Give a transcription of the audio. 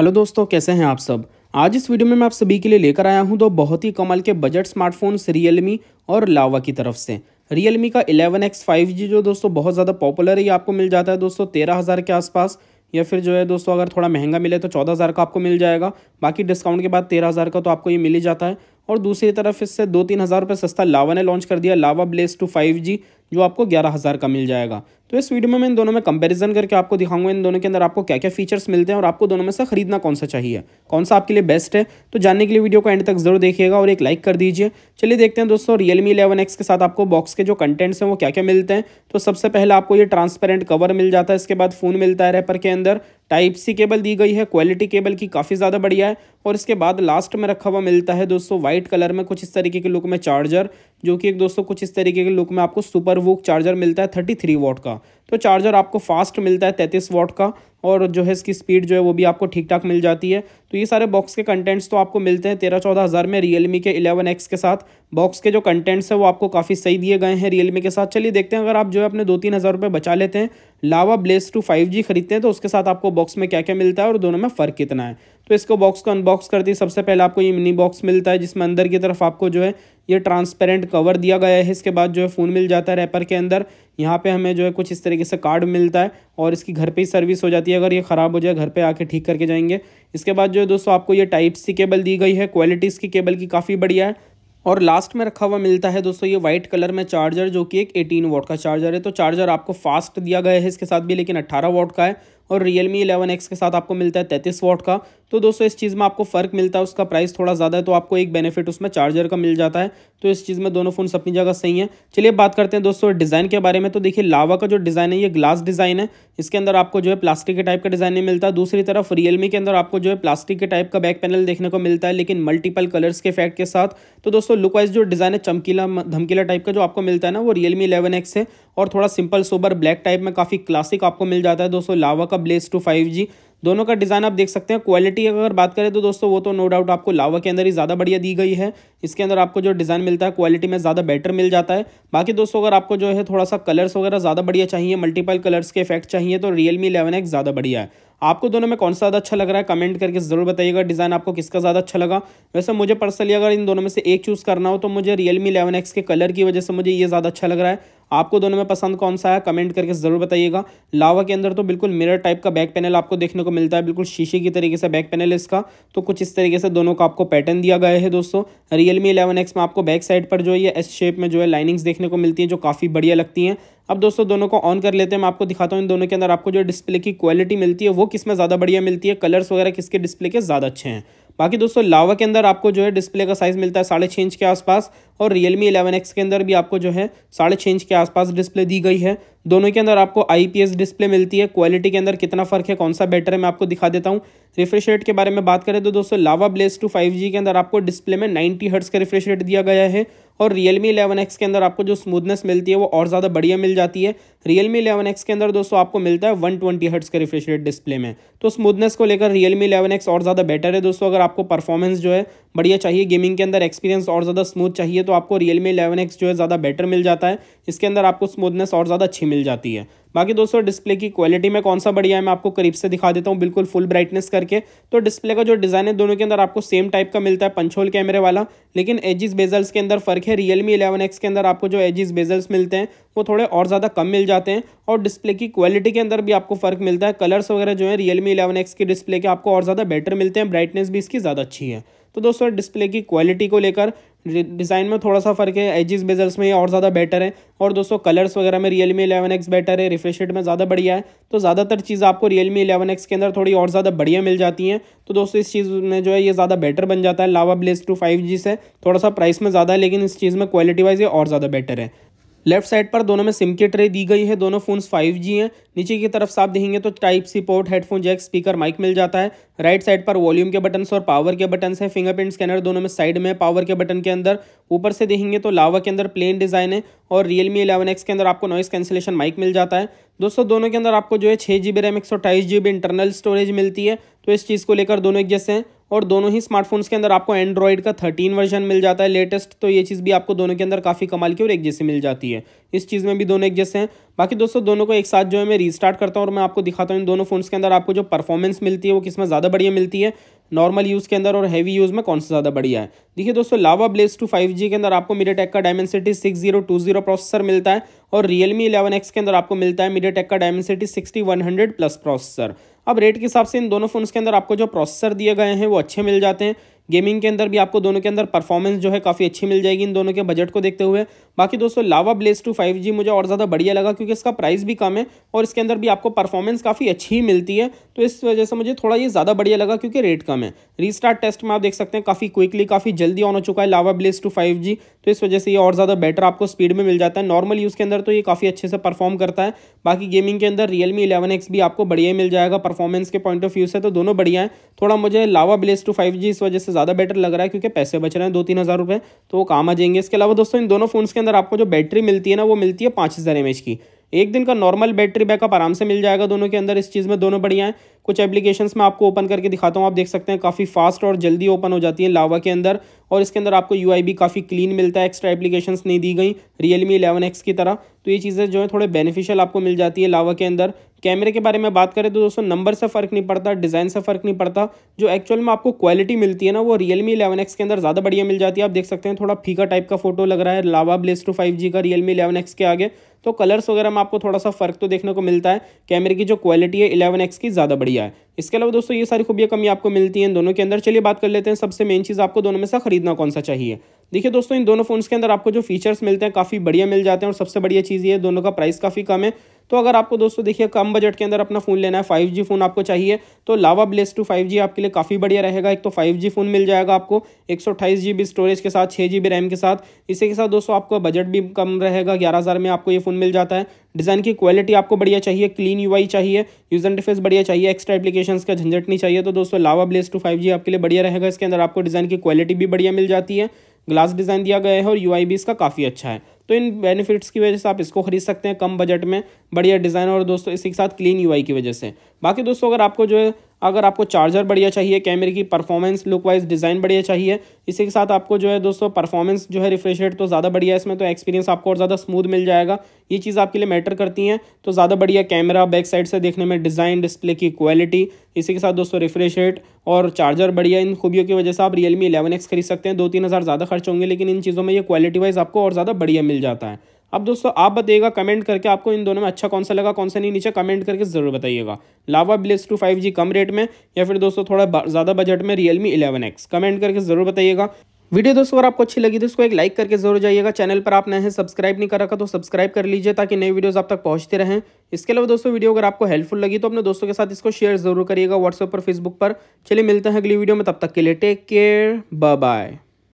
hello दोस्तों कैसे हैं आप सब आज इस वीडियो में मैं आप सभी के लिए लेकर आया हूं दो बहुत ही कमाल के बजट स्मार्टफोन्स रियलमी और लावा की तरफ से रियलमी का 11x 5G जो दोस्तों बहुत ज़्यादा पॉपुलर है ये आपको मिल जाता है दोस्तों तेरह हज़ार के आसपास या फिर जो है दोस्तों अगर थोड़ा महंगा मिले तो चौदह हज़ार का आपको मिल जाएगा बाकी डिस्काउंट के बाद तेरह हज़ार का तो आपको ये मिल ही जाता है और दूसरी तरफ इससे दो तीन हज़ार रुपये सस्ता लावा ने लॉन्च कर दिया Lava blaze two five G जो आपको ग्यारह हज़ार का मिल जाएगा तो इस वीडियो में मैं इन दोनों में कंपैरिजन करके आपको दिखाऊंगा इन दोनों के अंदर आपको क्या क्या फीचर्स मिलते हैं और आपको दोनों में से खरीदना कौन सा चाहिए कौन सा आपके लिए बेस्ट है तो जानने के लिए वीडियो को एंड तक जरूर देखिएगा और एक लाइक कर दीजिए चलिए देखते हैं दोस्तों रियलमी इलेवन एक्स के साथ आपको बॉक्स के जो कंटेंट्स हैं वो क्या क्या मिलते हैं तो सबसे पहले आपको ये ट्रांसपेरेंट कवर मिल जाता है इसके बाद फ़ोन मिलता है रेपर के अंदर टाइप सी केबल दी गई है क्वालिटी केबल की काफ़ी ज़्यादा बढ़िया है और इसके बाद लास्ट में रखा हुआ मिलता है दोस्तों वाइट कलर में कुछ इस तरीके के लुक में चार्जर जो कि एक दोस्तों कुछ इस तरीके के लुक में आपको सुपर वूक चार्जर मिलता है थर्टी थ्री वॉट का का तो चार्जर आपको फास्ट मिलता है तैंतीस वॉट का और जो है इसकी स्पीड जो है वो भी आपको ठीक ठाक मिल जाती है तो ये सारे बॉक्स के कंटेंट्स तो आपको मिलते हैं तेरह चौदह हज़ार में रियलमी के इलेवन एक्स के साथ बॉक्स के जो कंटेंट्स है वो आपको काफ़ी सही दिए गए हैं रियलमी के साथ चलिए देखते हैं अगर आप जो है अपने दो तीन हज़ार रुपये बचा लेते हैं Lava blaze two five G खरीदते हैं तो उसके साथ आपको बॉक्स में क्या क्या मिलता है और दोनों में फ़र्क कितना है तो इसको बॉक्स को अनबॉक्स करते ही सबसे पहले आपको ये मिनी बॉक्स मिलता है जिसमें अंदर की तरफ आपको जो है ये ट्रांसपेरेंट कवर दिया गया है इसके बाद जो है फ़ोन मिल जाता है रैपर के अंदर यहाँ पे हमें जो है कुछ इस तरीके से कार्ड मिलता है और इसकी घर पे ही सर्विस हो जाती है अगर ये ख़राब हो जाए घर पे आके ठीक करके जाएंगे इसके बाद जो है दोस्तों आपको ये टाइप सी केबल दी गई है क्वालिटी इसकी केबल की काफ़ी बढ़िया है और लास्ट में रखा हुआ मिलता है दोस्तों ये व्हाइट कलर में चार्जर जो कि एक 18 वॉट का चार्जर है तो चार्जर आपको फास्ट दिया गया है इसके साथ भी लेकिन 18 वॉट का है और रियल मी इलेवन एक्स के साथ आपको मिलता है तैंतीस वॉट का तो दोस्तों इस चीज़ में आपको फ़र्क मिलता है उसका प्राइस थोड़ा ज़्यादा है तो आपको एक बेनिफिट उसमें चार्जर का मिल जाता है तो इस चीज़ में दोनों फ़ोन अपनी जगह सही है चलिए बात करते हैं दोस्तों डिज़ाइन के बारे में तो देखिए लावा का जो डिज़ाइन है ये ग्लास डिज़ाइन है इसके अंदर आपको जो है प्लास्टिक के टाइप का डिज़ाइन नहीं मिलता दूसरी तरफ रियलमी के अंदर आपको जो है प्लास्टिक के टाइप का बैक पैनल देखने को मिलता है लेकिन मल्टीपल कलर्स के फैक्ट के साथ तो दोस्तों लुक वाइज जो डिज़ाइन है चमकीला धमकीला टाइप का जो आपको मिलता है ना वो रियलमी इलेवन एक्स है और थोड़ा सिंपल सोबर ब्लैक टाइप में काफ़ी क्लासिक आपको मिल जाता है दोस्तों लावा का ब्लेस टू फाइव जी दोनों का डिज़ाइन आप देख सकते हैं क्वालिटी अगर बात करें तो दोस्तों वो तो नो डाउट आपको लावा के अंदर ही ज़्यादा बढ़िया दी गई है इसके अंदर आपको जो डिज़ाइन मिलता है क्वालिटी में ज़्यादा बेटर मिल जाता है बाकी दोस्तों अगर आपको जो है थोड़ा सा कलर्स वगैरह ज़्यादा बढ़िया चाहिए मल्टीपल कलर्स के इफेक्ट चाहिए तो रियलमी इलेवन एक्स ज़्यादा बढ़िया है आपको दोनों में कौन सा ज़्यादा अच्छा लग रहा है कमेंट करके ज़रूर बताइएगा डिज़ाइन आपको किसका ज़्यादा अच्छा लगा वैसे मुझे पर्सनली अगर इन दोनों में से एक चूज़ करना हो तो मुझे रियलमी इलेवन एक्स के कलर की वजह से मुझे ये ज़्यादा अच्छा लग रहा है आपको दोनों में पसंद कौन सा है कमेंट करके ज़रूर बताइएगा लावा के अंदर तो बिल्कुल मिरर टाइप का बैक पैनल आपको देखने को मिलता है बिल्कुल शीशे की तरीके से बैक पैनल है इसका तो कुछ इस तरीके से दोनों का आपको पैटर्न दिया गया है दोस्तों रियलमी इलेवन एक्स में आपको बैक साइड पर जो है एस शेप में जो है लाइनिंग्स देखने को मिलती हैं जो काफ़ी बढ़िया लगती हैं अब दोस्तों दोनों को ऑन कर लेते हैं मैं आपको दिखाता हूँ इन दोनों के अंदर आपको जो डिस्प्ले की क्वालिटी मिलती है वो किस में ज़्यादा बढ़िया मिलती है कलर्स वगैरह किसके डिस्प्ले के ज़्यादा अच्छे हैं बाकी दोस्तों लावा के अंदर आपको जो है डिस्प्ले का साइज़ मिलता है साढ़े छः इंच के आसपास और रियलमी इलेवन एक्स के अंदर भी आपको जो है साढ़े छः इंच के आसपास डिस्प्ले दी गई है दोनों के अंदर आपको आईपीएस डिस्प्ले मिलती है क्वालिटी के अंदर कितना फ़र्क है कौन सा बेटर है मैं आपको दिखा देता हूँ रिफ्रेश रेट के बारे में बात करें तो दोस्तों लावा ब्लेस टू फाइव के अंदर आपको डिस्प्ले में नाइन्टी हर्ट्स का रिफ्रेश रेट दिया गया है और रियल मी इलेवन एक्स के अंदर आपको जो स्मूथनेस मिलती है वो और ज़्यादा बढ़िया मिल जाती है रियल मी इलेवन एक्स के अंदर दोस्तों आपको मिलता है वन ट्वेंटी हर्ट्स का रिफ्रेश रेट डिस्प्ले में तो स्मूथनेस को लेकर रियल मी इलेवन एक्स और ज़्यादा बेटर है दोस्तों अगर आपको परफॉर्मेंस जो है बढ़िया चाहिए गेमिंग के अंदर एक्सपीरियंस और ज़्यादा स्मूथ चाहिए तो आपको रियल मी इलेवन एक्स जो है ज़्यादा बेटर मिल जाता है इसके अंदर आपको स्मूथनेस और ज़्यादा अच्छी मिल जाती है बाकी दोस्तों डिस्प्ले की क्वालिटी में कौन सा बढ़िया है मैं आपको करीब से दिखा देता हूँ बिल्कुल फुल ब्राइटनेस करके तो डिस्प्ले का जो डिज़ाइन है दोनों के अंदर आपको सेम टाइप का मिलता है पंचोल कैमरे वाला लेकिन एजिस बेजल्स के अंदर फ़र्क है रियलमी इलेवन एक्स के अंदर आपको जो एजिस बेजल्स मिलते हैं वो थोड़े और ज़्यादा कम मिल जाते हैं और डिस्प्ले की क्वालिटी के अंदर भी आपको फ़र्क मिलता है कलर्स वगैरह जो है रियलमी इलेवन एक्स की डिस्प्ले के आपको और ज़्यादा बेटर मिलते हैं ब्राइटनेस भी इसकी ज़्यादा अच्छी है तो दोस्तों डिस्प्ले की क्वालिटी को लेकर डिज़ाइन में थोड़ा सा फ़र्क है एजिस बेजल्स में और ज़्यादा बेटर है और दोस्तों कलर्स वगैरह में Realme eleven X better है रिफ्रेश में ज़्यादा बढ़िया है तो ज़्यादातर चीज़ आपको रियल मी इलेवन एक्स के अंदर थोड़ी और ज़्यादा बढ़िया मिल जाती हैं तो दोस्तों इस चीज़ में जो है ये ज़्यादा बेटर बन जाता है Lava blaze two five G से थोड़ा सा प्राइस में ज़्यादा है लेकिन इस चीज़ में क्वालिटी वाइज ये और ज़्यादा बेटर है लेफ्ट साइड पर दोनों में सिम की ट्रे दी गई है दोनों फोन्स 5G हैं नीचे की तरफ साफ देखेंगे तो type C port headphone jack speaker mic मिल जाता है राइट साइड पर वॉल्यूम के बटन्स और पावर के बटन्स हैं फिंगरप्रिंट स्कैनर दोनों में साइड में पावर के बटन के अंदर ऊपर से देखेंगे तो लावा के अंदर प्लेन डिज़ाइन है और रियलमी इलेवन एक्स के अंदर आपको नॉइस कैंसिलेशन माइक मिल जाता है दोस्तों दोनों के अंदर आपको जो है छः जी बी रैम एक अट्ठाईस जी इंटरनल स्टोरेज मिलती है तो इस चीज़ को लेकर दोनों एक जैसे हैं और दोनों ही स्मार्टफोन्स के अंदर आपको एंड्रॉयड का थर्टीन वर्जन मिल जाता है लेटेस्ट तो ये चीज़ भी आपको दोनों के अंदर काफ़ी कमाल की और एक जैसी मिल जाती है इस चीज़ में भी दोनों एक जैसे हैं बाकी दोस्तों दोनों को एक साथ जो है मैं रीस्टार्ट करता हूँ और मैं आपको दिखाता हूँ इन दोनों फ़ोन्स के अंदर आपको जो परफॉर्मेंस मिलती है वो किस में ज़्यादा बढ़िया मिलती है नॉर्मल यूज़ के अंदर और हैवी यूज़ में कौन सा ज़्यादा बढ़िया है देखिए दोस्तों Lava blaze two five G के अंदर आपको मीडिया टेक का Dimensity six zero two zero processor मिलता है और रियलमी इलेवन एक्स के अंदर आपको मिलता है मीडिया टेक का Dimensity sixty one hundred plus processor अब रेट के हिसाब से इन दोनों फ़ोन्स के अंदर आपको जो प्रोसेसर दिए गए हैं वो अच्छे मिल जाते हैं गेमिंग के अंदर भी आपको दोनों के अंदर परफॉर्मेंस जो है काफ़ी अच्छी मिल जाएगी इन दोनों के बजट को देखते हुए बाकी दोस्तों Lava blaze two five G मुझे और ज़्यादा बढ़िया लगा क्योंकि इसका प्राइस भी कम है और इसके अंदर भी आपको परफॉर्मेंस काफ़ी अच्छी ही मिलती है तो इस वजह से मुझे थोड़ा ये ज़्यादा बढ़िया लगा क्योंकि रेट कम है रीस्टार्ट टेस्ट में आप देख सकते हैं काफ़ी क्विकली काफ़ी जल्दी ऑन हो चुका है Lava blaze two five G तो इस वजह से ये और ज़्यादा बेटर आपको स्पीड में मिल जाता है नॉर्मल यूज़ के अंदर तो ये काफ़ी अच्छे से परफॉर्म करता है बाकी गेमिंग के अंदर रियलमी इलेवन एक्स भी आपको बढ़िया मिल जाएगा परफॉर्मेंस के पॉइंट ऑफ व्यू से तो दोनों बढ़िया है थोड़ा मुझे Lava blaze two five G इस वजह से ज़्यादा बेटर लग रहा है क्योंकि पैसे बच रहे हैं दो तीन हज़ार रुपये तो वो काम आ जाएंगे इसके अलावा दोस्तों इन दोनों फ़ोन्स के अंदर आपको जो बैटरी मिलती है ना वो मिलती है पाँच हज़ार एम एच की एक दिन का नॉर्मल बैटरी बैकअप आराम से मिल जाएगा दोनों के अंदर इस चीज़ में दोनों बढ़िया हैं कुछ एप्लीकेशंस मैं आपको ओपन करके दिखाता हूँ आप देख सकते हैं काफ़ी फास्ट और जल्दी ओपन हो जाती है लावा के अंदर और इसके अंदर आपको यू भी काफ़ी क्लीन मिलता है एक्स्ट्रा एप्लीकेशंस नहीं दी गई रियल मी एक्स की तरह तो ये चीज़ें जो है थोड़े बेनिफिशियल आपको मिल जाती है लावा के अंदर कैमरे के बारे में बात करें तो दोस्तों नंबर से फ़र्क नहीं पड़ता डिज़ाइन से फ़र्क नहीं पड़ता जो एक्चुअल में आपको क्वालिटी मिलती है ना वो रियल मी इलेवन एक्स के अंदर ज़्यादा बढ़िया मिल जाती है आप देख सकते हैं थोड़ा फीका टाइप का फोटो लग रहा है Lava blaze two five G का रियल मी इलेवन एक्स के आगे तो कलर्स वगैरह में आपको थोड़ा सा फ़र्क तो देखने को मिलता है कैमरे की जो क्वालिटी है इलेवन एक्स की ज़्यादा बढ़िया दिया है इसके अलावा दोस्तों ये सारी खूबियाँ कमी आपको मिलती हैं दोनों के अंदर चलिए बात कर लेते हैं सबसे मेन चीज़ आपको दोनों में से खरीदना कौन सा चाहिए देखिए दोस्तों इन दोनों फ़ोन्स के अंदर आपको जो फीचर्स मिलते हैं काफ़ी बढ़िया मिल जाते हैं और सबसे बढ़िया चीज़ ये दोनों का प्राइस काफ़ी कम है तो अगर आपको दोस्तों देखिए कम बजट के अंदर अपना फ़ोन लेना है फाइव फ़ोन आपको चाहिए तो लावा ब्लेस टू फाइव आपके लिए काफ़ी बढ़िया रहेगा एक तो फाइव फ़ोन मिल जाएगा आपको एक स्टोरेज के साथ छः जी रैम के साथ इसी के साथ दोस्तों आपका बजट भी कम रहेगा ग्यारह में आपको ये फ़ोन मिल जाता है डिज़ाइन की क्वालिटी आपको बढ़िया चाहिए क्लीन यूआई चाहिए एंड इंटरफेस बढ़िया चाहिए एक्स्ट्रा एप्लीकेशंस का झंझट नहीं चाहिए तो दोस्तों लावा ब्लेस टू फाइव आपके लिए बढ़िया रहेगा इसके अंदर आपको डिज़ाइन की क्वालिटी भी बढ़िया मिल जाती है ग्लास डिज़ाइन दिया गया है और यू भी इसका काफ़ी अच्छा है तो इन बेनिफिट्स की वजह से आप इसको खरीद सकते हैं कम बजट में बढ़िया डिज़ाइन और दोस्तों इसी के साथ क्लीन यू की वजह से बाकी दोस्तों अगर आपको जो है अगर आपको चार्जर बढ़िया चाहिए कैमरे की परफॉर्मेंस लुक वाइज डिज़ाइन बढ़िया चाहिए इसी के साथ आपको जो है दोस्तों परफॉर्मेंस जो है रिफ्रेश रेट तो ज़्यादा बढ़िया है इसमें तो एक्सपीरियंस आपको और ज़्यादा स्मूथ मिल जाएगा ये चीज़ आपके लिए मैटर करती हैं तो ज़्यादा बढ़िया कैमरा बैक साइड से देखने में डिज़ाइन डिस्प्ले की क्वालिटी इसी के साथ दोस्तों रिफ्रेश रेट और चार्जर बढ़िया इन खूबियों की वजह से आप रियलमी इलेवन खरीद सकते हैं दो तीन हज़ार ज़्यादा खर्च होंगे लेकिन इन चीज़ों में ये क्वालिटी वाइज आपको और ज़्यादा बढ़िया मिल जाता है अब दोस्तों आप बताइएगा कमेंट करके आपको इन दोनों में अच्छा कौन सा लगा कौन सा नहीं नीचे कमेंट करके ज़रूर बताइएगा Lava blaze two five G कम रेट में या फिर दोस्तों थोड़ा ज़्यादा बजट में रियलमी इलेवन एक्स कमेंट करके ज़रूर बताइएगा वीडियो दोस्तों अगर आपको अच्छी लगी तो उसको एक लाइक करके जरूर जाइएगा चैनल पर आप नए हैं सब्सक्राइब नहीं कर रखा तो सब्सक्राइब कर लीजिए ताकि नई वीडियोस आप तक पहुंचते रहें इसके अलावा दोस्तों वीडियो अगर आपको हेल्पफुल लगी तो अपने दोस्तों के साथ इसको शेयर जरूर करिएगा व्हाट्सएप पर फेसबुक पर चलिए मिलते हैं अगली वीडियो में तब तक के लिए टेक केयर बाय